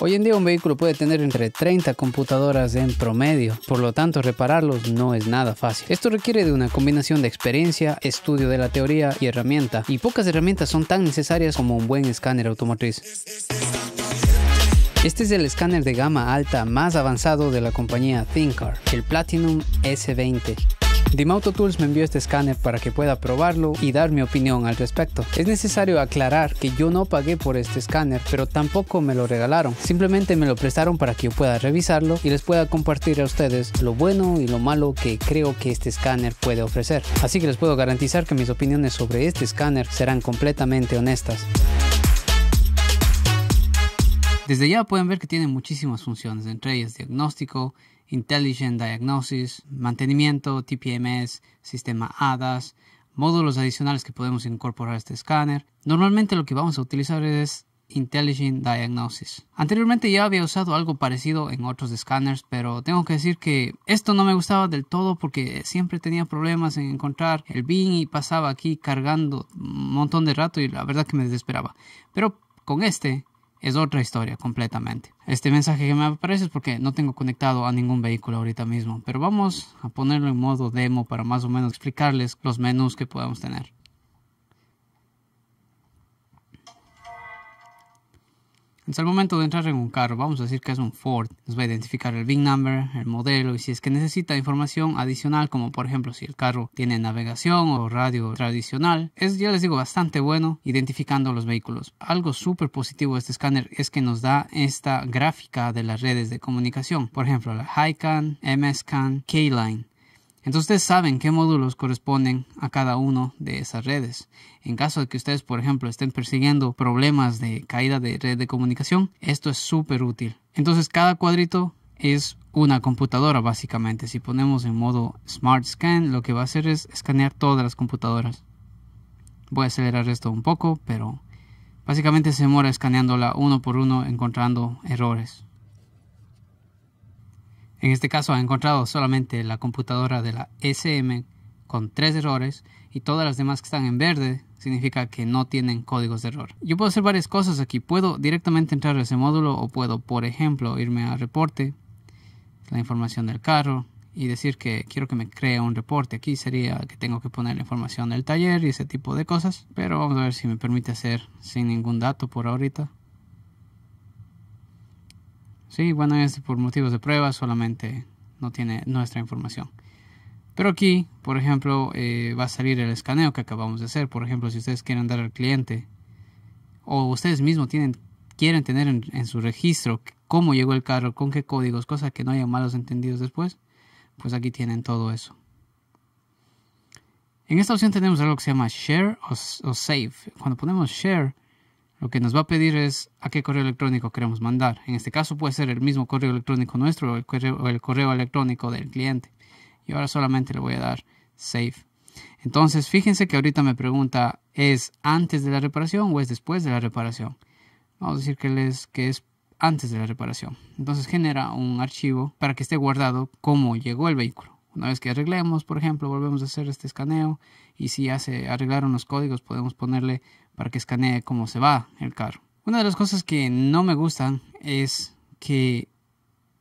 Hoy en día un vehículo puede tener entre 30 computadoras en promedio, por lo tanto repararlos no es nada fácil. Esto requiere de una combinación de experiencia, estudio de la teoría y herramienta, y pocas herramientas son tan necesarias como un buen escáner automotriz. Este es el escáner de gama alta más avanzado de la compañía ThinkCar, el Platinum S20. Dimauto Tools me envió este escáner para que pueda probarlo y dar mi opinión al respecto. Es necesario aclarar que yo no pagué por este escáner, pero tampoco me lo regalaron. Simplemente me lo prestaron para que yo pueda revisarlo y les pueda compartir a ustedes lo bueno y lo malo que creo que este escáner puede ofrecer. Así que les puedo garantizar que mis opiniones sobre este escáner serán completamente honestas. Desde ya pueden ver que tiene muchísimas funciones, entre ellas diagnóstico, Intelligent Diagnosis, mantenimiento, TPMS, sistema ADAS, módulos adicionales que podemos incorporar a este escáner. Normalmente lo que vamos a utilizar es Intelligent Diagnosis. Anteriormente ya había usado algo parecido en otros escáneres, pero tengo que decir que esto no me gustaba del todo porque siempre tenía problemas en encontrar el bin y pasaba aquí cargando un montón de rato y la verdad que me desesperaba. Pero con este es otra historia completamente. Este mensaje que me aparece es porque no tengo conectado a ningún vehículo ahorita mismo, pero vamos a ponerlo en modo demo para más o menos explicarles los menús que podemos tener. Entonces al momento de entrar en un carro, vamos a decir que es un Ford, nos va a identificar el VIN number, el modelo y si es que necesita información adicional como por ejemplo si el carro tiene navegación o radio tradicional, es ya les digo bastante bueno identificando los vehículos. Algo súper positivo de este escáner es que nos da esta gráfica de las redes de comunicación, por ejemplo la HiCan, MSCAN, K-Line. Entonces ustedes saben qué módulos corresponden a cada uno de esas redes. En caso de que ustedes, por ejemplo, estén persiguiendo problemas de caída de red de comunicación, esto es súper útil. Entonces cada cuadrito es una computadora básicamente. Si ponemos en modo Smart Scan, lo que va a hacer es escanear todas las computadoras. Voy a acelerar esto un poco, pero básicamente se demora escaneándola uno por uno encontrando errores. En este caso ha encontrado solamente la computadora de la SM con tres errores y todas las demás que están en verde significa que no tienen códigos de error. Yo puedo hacer varias cosas aquí. Puedo directamente entrar a ese módulo o puedo, por ejemplo, irme a reporte, la información del carro y decir que quiero que me cree un reporte. Aquí sería que tengo que poner la información del taller y ese tipo de cosas. Pero vamos a ver si me permite hacer sin ningún dato por ahorita. Sí, bueno, es por motivos de prueba, solamente no tiene nuestra información. Pero aquí, por ejemplo, eh, va a salir el escaneo que acabamos de hacer. Por ejemplo, si ustedes quieren dar al cliente o ustedes mismos tienen, quieren tener en, su registro cómo llegó el carro, con qué códigos, cosa que no haya malos entendidos después, pues aquí tienen todo eso. En esta opción tenemos algo que se llama share o, o save. Cuando ponemos share, lo que nos va a pedir es a qué correo electrónico queremos mandar. En este caso puede ser el mismo correo electrónico nuestro o el correo, electrónico del cliente. Y ahora solamente le voy a dar save. Entonces, fíjense que ahorita me pregunta, ¿es antes de la reparación o es después de la reparación? Vamos a decir que, que es antes de la reparación. Entonces genera un archivo para que esté guardado cómo llegó el vehículo. Una vez que arreglemos, por ejemplo, volvemos a hacer este escaneo y si ya se arreglaron los códigos podemos ponerle para que escanee cómo se va el carro. Una de las cosas que no me gustan es que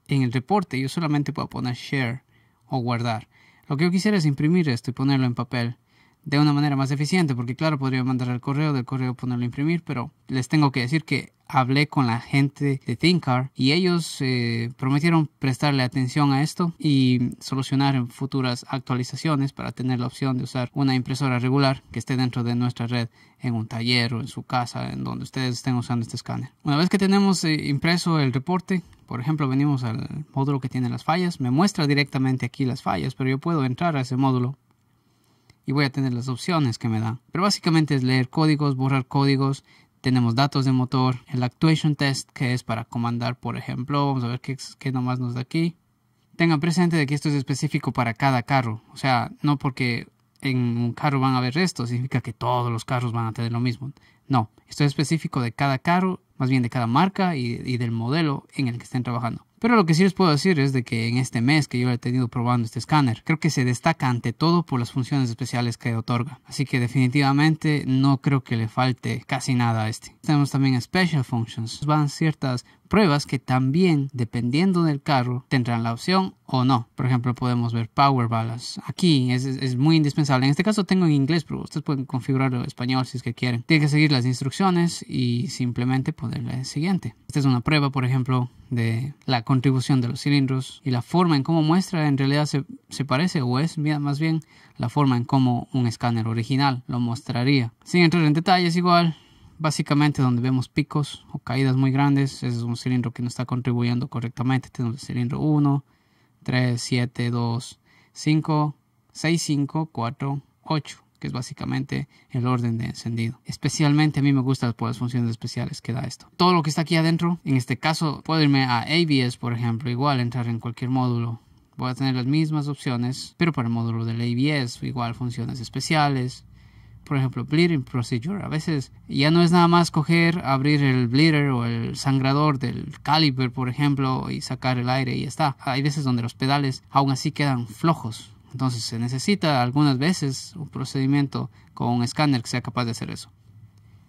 en el reporte yo solamente puedo poner share o guardar. Lo que yo quisiera es imprimir esto y ponerlo en papel de una manera más eficiente, porque claro, podría mandar el correo, del correo ponerlo a imprimir, pero les tengo que decir que hablé con la gente de Thinkar y ellos eh, prometieron prestarle atención a esto y solucionar en futuras actualizaciones para tener la opción de usar una impresora regular que esté dentro de nuestra red en un taller o en su casa en donde ustedes estén usando este escáner. Una vez que tenemos eh, impreso el reporte, por ejemplo, venimos al módulo que tiene las fallas, me muestra directamente aquí las fallas, pero yo puedo entrar a ese módulo y voy a tener las opciones que me dan. Pero básicamente es leer códigos, borrar códigos, tenemos datos de motor, el actuation test que es para comandar, por ejemplo, vamos a ver qué, qué nomás nos da aquí. Tengan presente de que esto es específico para cada carro, o sea, no porque en un carro van a ver esto, significa que todos los carros van a tener lo mismo. No, esto es específico de cada carro, más bien de cada marca y del modelo en el que estén trabajando. Pero lo que sí les puedo decir es de que en este mes que yo he tenido probando este escáner, creo que se destaca ante todo por las funciones especiales que otorga. Así que definitivamente no creo que le falte casi nada a este. Tenemos también Special Functions. Van ciertas pruebas que también, dependiendo del carro, tendrán la opción o no. Por ejemplo, podemos ver Power Balance. Aquí es, muy indispensable. En este caso tengo en inglés, pero ustedes pueden configurarlo en español si es que quieren. Tienen que seguir las instrucciones y simplemente ponerle siguiente. Esta es una prueba, por ejemplo, de la contribución de los cilindros y la forma en cómo muestra en realidad se, se parece o es más bien la forma en cómo un escáner original lo mostraría. Sin entrar en detalles igual, básicamente donde vemos picos o caídas muy grandes, es un cilindro que no está contribuyendo correctamente. Tenemos el cilindro 1, 3, 7, 2, 5, 6, 5, 4, 8, que es básicamente el orden de encendido. Especialmente a mí me gustan por las funciones especiales que da esto. Todo lo que está aquí adentro, en este caso puedo irme a ABS, por ejemplo, igual entrar en cualquier módulo voy a tener las mismas opciones, pero para el módulo del ABS, igual funciones especiales, por ejemplo, bleeding procedure. A veces ya no es nada más coger, abrir el bleeder o el sangrador del caliper, por ejemplo, y sacar el aire y ya está. Hay veces donde los pedales aún así quedan flojos. Entonces se necesita algunas veces un procedimiento con un escáner que sea capaz de hacer eso.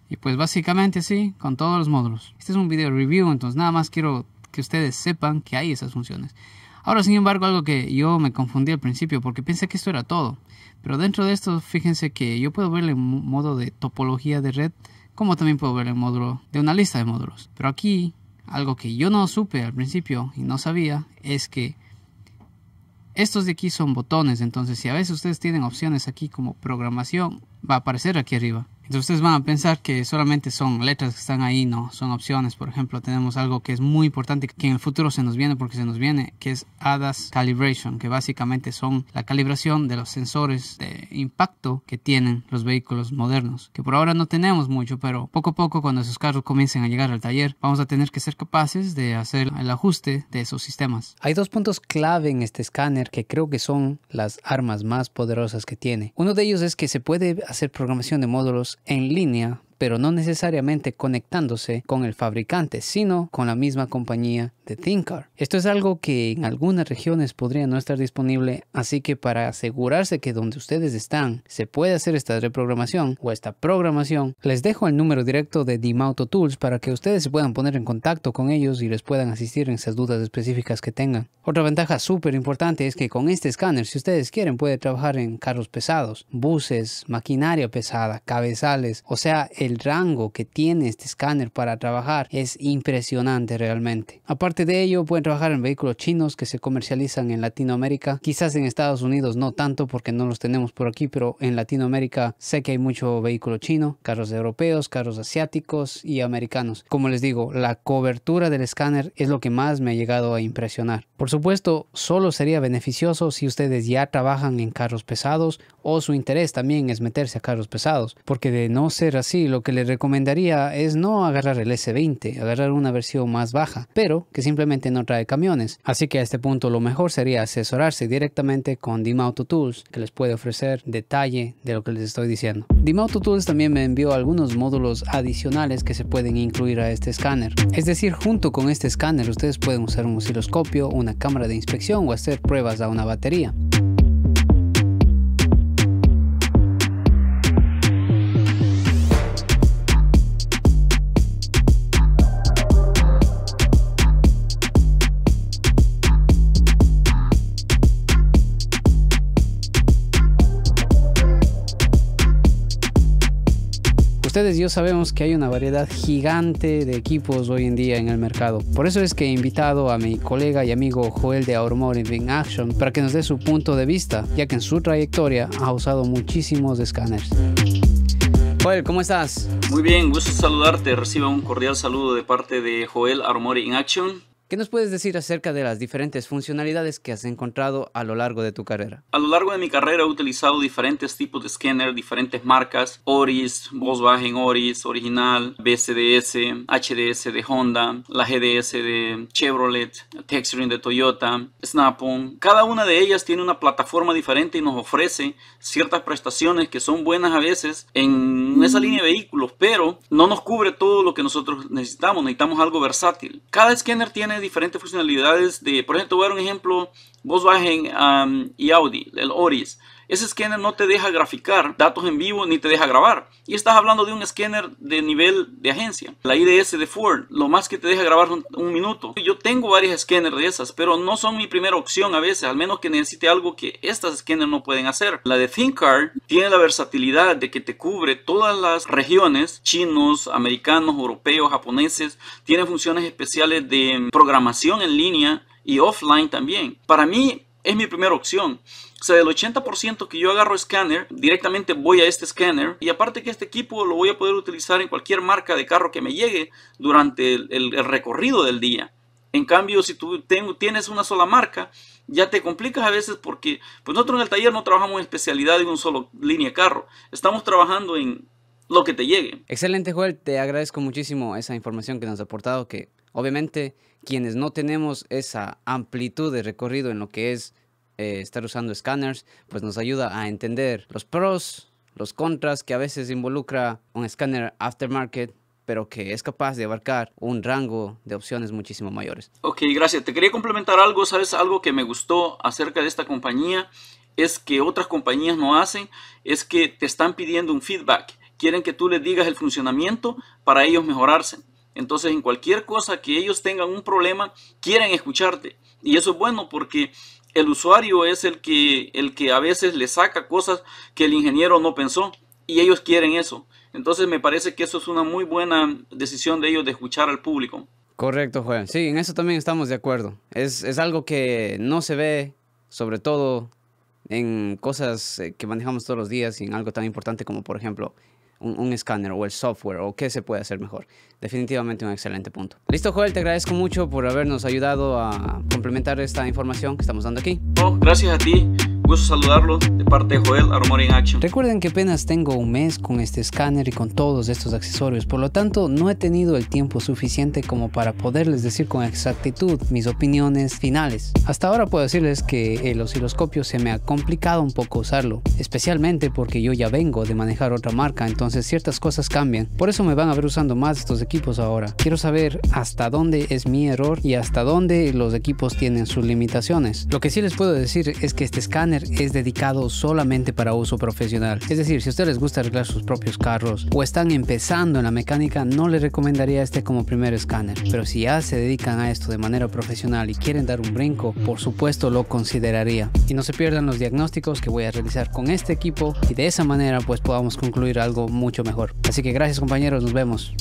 Y pues básicamente así con todos los módulos. Este es un video review, entonces nada más quiero que ustedes sepan que hay esas funciones. Ahora, sin embargo, algo que yo me confundí al principio porque pensé que esto era todo. Pero dentro de esto, fíjense que yo puedo verle en modo de topología de red, como también puedo ver el módulo de una lista de módulos. Pero aquí, algo que yo no supe al principio y no sabía, es que estos de aquí son botones, entonces si a veces ustedes tienen opciones aquí como programación, va a aparecer aquí arriba. Entonces ustedes van a pensar que solamente son letras que están ahí, no, son opciones. Por ejemplo, tenemos algo que es muy importante que en el futuro se nos viene porque se nos viene, que es ADAS Calibration, que básicamente son la calibración de los sensores de impacto que tienen los vehículos modernos, que por ahora no tenemos mucho, pero poco a poco cuando esos carros comiencen a llegar al taller, vamos a tener que ser capaces de hacer el ajuste de esos sistemas. Hay dos puntos clave en este escáner que creo que son las armas más poderosas que tiene. Uno de ellos es que se puede hacer programación de módulos en línea pero no necesariamente conectándose con el fabricante, sino con la misma compañía de ThinkCar. Esto es algo que en algunas regiones podría no estar disponible, así que para asegurarse que donde ustedes están se puede hacer esta reprogramación o esta programación, les dejo el número directo de Dimauto Tools para que ustedes se puedan poner en contacto con ellos y les puedan asistir en esas dudas específicas que tengan. Otra ventaja súper importante es que con este escáner, si ustedes quieren, puede trabajar en carros pesados, buses, maquinaria pesada, cabezales, o sea, el rango que tiene este escáner para trabajar es impresionante realmente. Aparte de ello, pueden trabajar en vehículos chinos que se comercializan en Latinoamérica. Quizás en Estados Unidos no tanto porque no los tenemos por aquí, pero en Latinoamérica sé que hay mucho vehículo chino, carros europeos, carros asiáticos y americanos. Como les digo, la cobertura del escáner es lo que más me ha llegado a impresionar. Por supuesto, solo sería beneficioso si ustedes ya trabajan en carros pesados o su interés también es meterse a carros pesados, porque de no ser así, lo que le recomendaría es no agarrar el S20, agarrar una versión más baja, pero que simplemente no trae camiones. Así que a este punto lo mejor sería asesorarse directamente con Dimauto Tools, que les puede ofrecer detalle de lo que les estoy diciendo. Dimauto Tools también me envió algunos módulos adicionales que se pueden incluir a este escáner. Es decir, junto con este escáner ustedes pueden usar un osciloscopio, una cámara de inspección o hacer pruebas a una batería. ustedes y yo sabemos que hay una variedad gigante de equipos hoy en día en el mercado. Por eso es que he invitado a mi colega y amigo Joel de In Action para que nos dé su punto de vista, ya que en su trayectoria ha usado muchísimos escáneres. Joel, ¿cómo estás? Muy bien, gusto saludarte. Reciba un cordial saludo de parte de Joel Armory in Action. ¿Qué nos puedes decir acerca de las diferentes funcionalidades que has encontrado a lo largo de tu carrera? A lo largo de mi carrera he utilizado diferentes tipos de Scanner, diferentes marcas, Oris, Volkswagen Oris, original, BCDS, HDS de Honda, la GDS de Chevrolet, Texturing de Toyota, Snap-on. Cada una de ellas tiene una plataforma diferente y nos ofrece ciertas prestaciones que son buenas a veces en esa línea de vehículos, pero no nos cubre todo lo que nosotros necesitamos. Necesitamos algo versátil. Cada Scanner tiene diferentes funcionalidades de, por ejemplo, voy a dar un ejemplo, Volkswagen y Audi, el Oris. Ese escáner no te deja graficar datos en vivo ni te deja grabar. Y estás hablando de un escáner de nivel de agencia. La IDS de Ford, lo más que te deja grabar un, minuto. Yo tengo varias escáneres de esas, pero no son mi primera opción a veces, al menos que necesite algo que estas escáneres no pueden hacer. La de ThinkCard tiene la versatilidad de que te cubre todas las regiones, chinos, americanos, europeos, japoneses. Tiene funciones especiales de programación en línea y offline también. Para mí es mi primera opción. O sea, del 80% que yo agarro escáner, directamente voy a este escáner. Y aparte que este equipo lo voy a poder utilizar en cualquier marca de carro que me llegue durante el, recorrido del día. En cambio, si tú tienes una sola marca, ya te complicas a veces porque pues nosotros en el taller no trabajamos en especialidad en un solo línea de carro. Estamos trabajando en lo que te llegue. Excelente, Joel. Te agradezco muchísimo esa información que nos ha aportado, que obviamente quienes no tenemos esa amplitud de recorrido en lo que es eh, estar usando escáneres, pues nos ayuda a entender los pros, los contras que a veces involucra un escáner aftermarket pero que es capaz de abarcar un rango de opciones muchísimo mayores. Ok, gracias. Te quería complementar algo, ¿sabes? Algo que me gustó acerca de esta compañía es que otras compañías no hacen, es que te están pidiendo un feedback. Quieren que tú les digas el funcionamiento para ellos mejorarse. Entonces, en cualquier cosa que ellos tengan un problema, quieren escucharte. Y eso es bueno porque el usuario es el que, el que a veces le saca cosas que el ingeniero no pensó y ellos quieren eso. Entonces me parece que eso es una muy buena decisión de ellos de escuchar al público. Correcto, Juan. Sí, en eso también estamos de acuerdo. Es, es algo que no se ve, sobre todo en cosas eh, que manejamos todos los días y en algo tan importante como, por ejemplo, un, escáner o el software o qué se puede hacer mejor. Definitivamente un excelente punto. Listo, Joel, te agradezco mucho por habernos ayudado a complementar esta información que estamos dando aquí. gracias a ti. Gusto saludarlo de parte de Joel Armor in Action. Recuerden que apenas tengo un mes con este escáner y con todos estos accesorios, por lo tanto no he tenido el tiempo suficiente como para poderles decir con exactitud mis opiniones finales. Hasta ahora puedo decirles que el osciloscopio se me ha complicado un poco usarlo, especialmente porque yo ya vengo de manejar otra marca, entonces ciertas cosas cambian. Por eso me van a ver usando más estos equipos ahora. Quiero saber hasta dónde es mi error y hasta dónde los equipos tienen sus limitaciones. Lo que sí les puedo decir es que este escáner es dedicado solamente para uso profesional. Es decir, si a ustedes les gusta arreglar sus propios carros o están empezando en la mecánica, no les recomendaría este como primer escáner. Pero si ya se dedican a esto de manera profesional y quieren dar un brinco, por supuesto lo consideraría. Y no se pierdan los diagnósticos que voy a realizar con este equipo y de esa manera pues podamos concluir algo mucho mejor. Así que gracias compañeros, nos vemos.